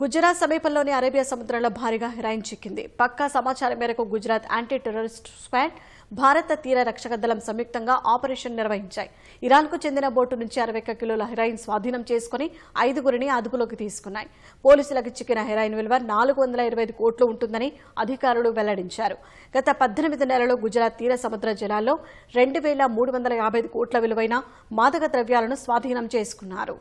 గుజరాత్ సమీపంలోని అరేబియా సముద్రంలో భారీగా హెరాయిన్ చిక్కింది పక్కా సమాచారం మేరకు గుజరాత్ యాంటీ టెర్రరిస్ట్ స్క్వాడ్ భారత తీర రక్షక దళం సంయుక్తంగా ఆపరేషన్ నిర్వహించాయి ఇరాన్కు చెందిన బోటు నుంచి అరవై కిలోల హెరాయిన్ స్వాధీనం చేసుకుని ఐదుగురిని అదుపులోకి తీసుకున్నాయి పోలీసులకు చిక్కిన హెరాయిన్ విలువ నాలుగు కోట్లు ఉంటుందని అధికారులు వెల్లడించారు గత పద్దెనిమిది నెలలు గుజరాత్ తీర సముద్ర జలాల్లో రెండు కోట్ల విలువైన మాదక ద్రవ్యాలను స్వాధీనం చేసుకున్నారు